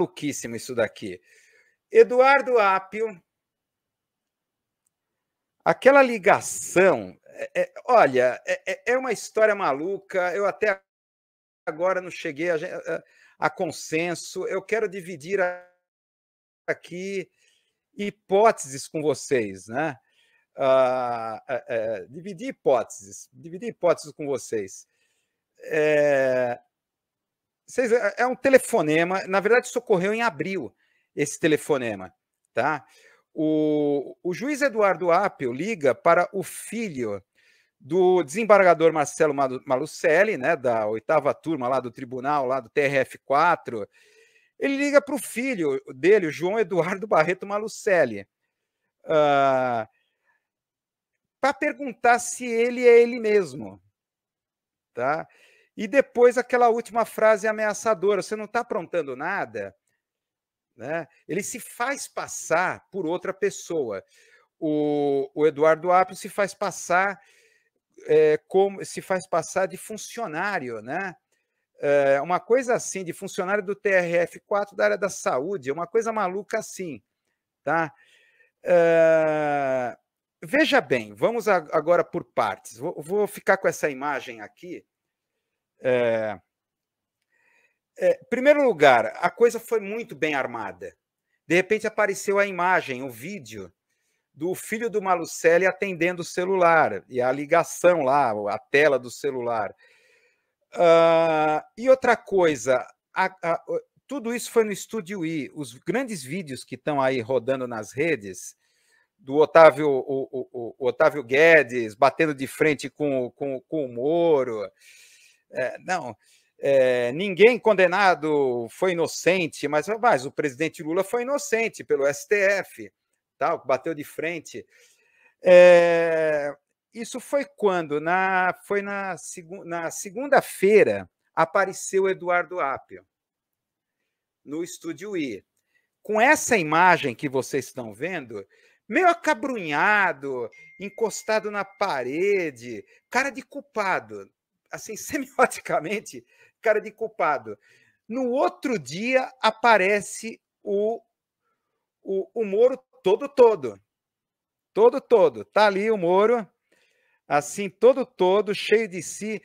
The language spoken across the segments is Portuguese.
maluquíssimo isso daqui. Eduardo Apio, aquela ligação, é, é, olha, é, é, é uma história maluca. Eu até agora não cheguei a, a, consenso. Eu quero dividir aqui hipóteses com vocês, né? Ah, é, é, dividir hipóteses, dividir hipóteses com vocês. É, vocês, é, é um telefonema. Na verdade, isso ocorreu em abril, esse telefonema. Tá? O, o juiz Eduardo Apio liga para o filho do desembargador Marcelo Malucelli, né, da oitava turma lá do tribunal, lá do TRF4, ele liga para o filho dele, o João Eduardo Barreto Malucelli, uh, para perguntar se ele é ele mesmo. Tá? E depois aquela última frase ameaçadora: você não está aprontando nada. Né? Ele se faz passar por outra pessoa. O, o Eduardo Apio se faz passar é, como se faz passar de funcionário, né? É, uma coisa assim, de funcionário do TRF4 da área da saúde, uma coisa maluca assim, tá? É, veja bem, vamos agora por partes. Vou, vou ficar com essa imagem aqui é... É, primeiro lugar, a coisa foi muito bem armada. De repente apareceu a imagem, o vídeo do filho do Malucelli atendendo o celular e a ligação lá, a tela do celular. Uh, e outra coisa, a, a, tudo isso foi no Estúdio I. Os grandes vídeos que estão aí rodando nas redes, do Otávio, o, o, o, Otávio Guedes batendo de frente com, com, com o Moro, é, não, é, ninguém condenado foi inocente, mas, mas o presidente Lula foi inocente pelo STF, tal, bateu de frente. É, isso foi quando? Na, foi na, segu, na segunda-feira apareceu Eduardo Apio no Estúdio I. Com essa imagem que vocês estão vendo, meio acabrunhado, encostado na parede, cara de culpado assim, semioticamente, cara de culpado. No outro dia aparece o, o, o Moro todo, todo. Todo, todo. Tá ali o Moro, assim, todo, todo, cheio de si.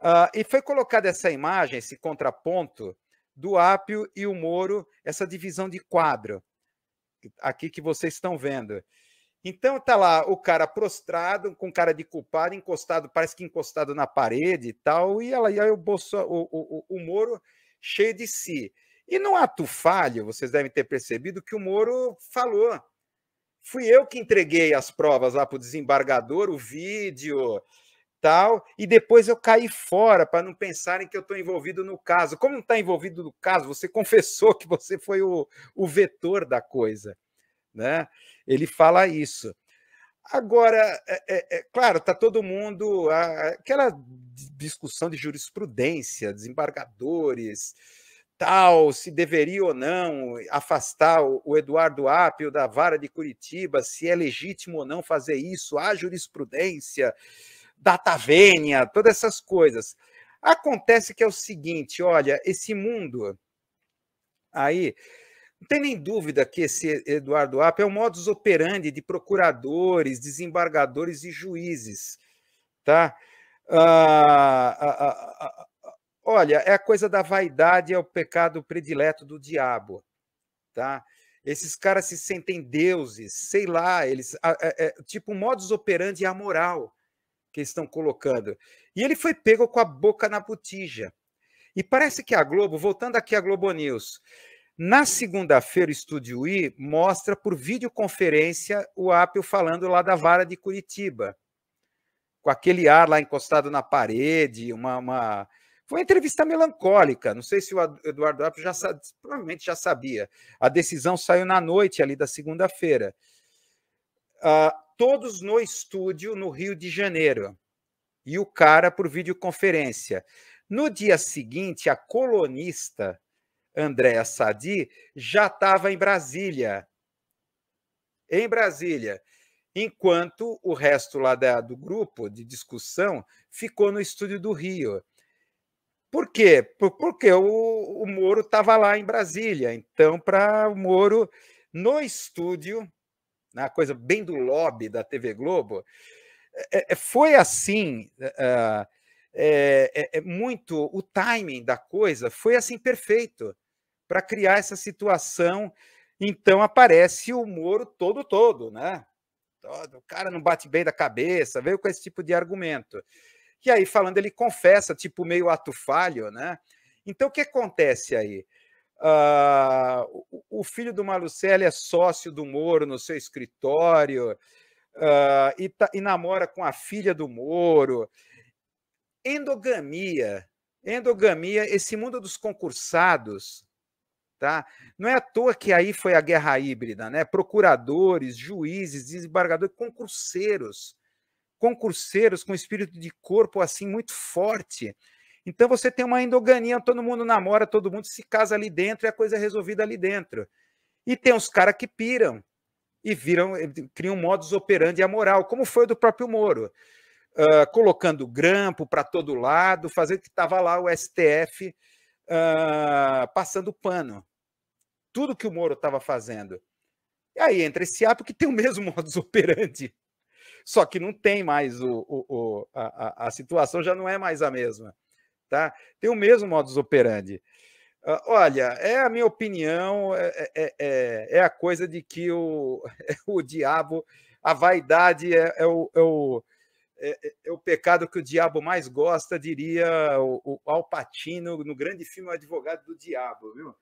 Uh, e foi colocada essa imagem, esse contraponto do Apio e o Moro, essa divisão de quadro aqui que vocês estão vendo. Então tá lá o cara prostrado, com cara de culpado, encostado, parece que encostado na parede e tal, e ela e aí o, Bolso, o, o, o Moro cheio de si. E no ato falho, vocês devem ter percebido que o Moro falou. Fui eu que entreguei as provas lá para o desembargador, o vídeo, tal, e depois eu caí fora para não pensarem que eu estou envolvido no caso. Como não está envolvido no caso, você confessou que você foi o, o vetor da coisa né? Ele fala isso. Agora, é, é, é claro, está todo mundo. A, aquela discussão de jurisprudência, desembargadores, tal, se deveria ou não afastar o, o Eduardo Apio da vara de Curitiba, se é legítimo ou não fazer isso, há jurisprudência, data vênia, todas essas coisas. Acontece que é o seguinte: olha, esse mundo aí não tem nem dúvida que esse Eduardo App é um modus operandi de procuradores, desembargadores e juízes. Tá? Ah ah, ah, ah, ah, olha, é a coisa da vaidade, é o pecado predileto do diabo. Tá? Esses caras se sentem deuses, sei lá, eles é, é, tipo um modus operandi amoral que estão colocando. E ele foi pego com a boca na botija. E parece que a Globo, voltando aqui à Globo News, na segunda-feira, o Estúdio I mostra por videoconferência o Apio falando lá da vara de Curitiba, com aquele ar lá encostado na parede, uma, uma... Foi uma entrevista melancólica, não sei se o Eduardo Apio já provavelmente já sabia. A decisão saiu na noite ali da segunda-feira. Uh, todos no estúdio no Rio de Janeiro. E o cara por videoconferência. No dia seguinte, a colunista Andréa Sadi, já estava em Brasília. Em Brasília. Enquanto o resto lá da, do grupo de discussão ficou no estúdio do Rio. Por quê? Porque o, o Moro estava lá em Brasília. Então, para o Moro, no estúdio, na né, coisa bem do lobby da TV Globo, é, é, foi assim. Eh, ah, é, é, é, muito o timing da coisa foi assim perfeito para criar essa situação. Então aparece o Moro todo todo, né? Todo, o cara não bate bem da cabeça, veio com esse tipo de argumento. E aí falando ele confessa, tipo meio ato falho, né? Então o que acontece aí? Uh, o filho do Malucelli é sócio do Moro no seu escritório uh, e, tá, e namora com a filha do Moro. Endogamia, endogamia, esse mundo dos concursados Tá? Não é à toa que aí foi a guerra híbrida, né? Procuradores, juízes, desembargadores, concurseiros, concurseiros com espírito de corpo assim muito forte. Então você tem uma endogania, todo mundo namora, todo mundo se casa ali dentro e a coisa é resolvida ali dentro. E tem uns caras que piram e viram, eh, criam modus operandi amoral, como foi o do próprio Moro. Uh, colocando grampo para todo lado, fazendo que estava lá o STF uh, passando pano. Tudo que o Moro estava fazendo. E aí entra esse ato que tem o mesmo modus operandi. Só que não tem mais o, o, o a, a, situação já não é mais a mesma, tá? Tem o mesmo modus operandi. Uh, olha, é a minha opinião, é, é, é, é, a coisa de que o, o diabo, a vaidade é, é o, é o é, é, é, o pecado que o diabo mais gosta, diria o, o Al Pacino no grande filme o Advogado do Diabo, viu?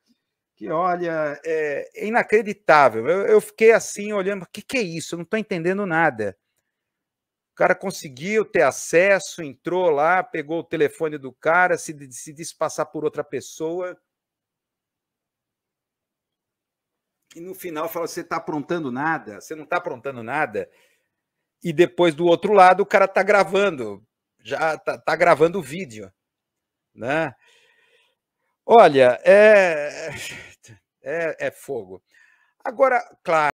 Que olha, é, é inacreditável. Eu, eu, fiquei assim olhando, o que, que é isso? Eu não estou entendendo nada. O cara conseguiu ter acesso, entrou lá, pegou o telefone do cara, se, se despassar por outra pessoa. E no final fala: você está aprontando nada, você não está aprontando nada e depois do outro lado o cara tá gravando, já tá, tá gravando o vídeo, né? Olha, é, é, é fogo. Agora, claro.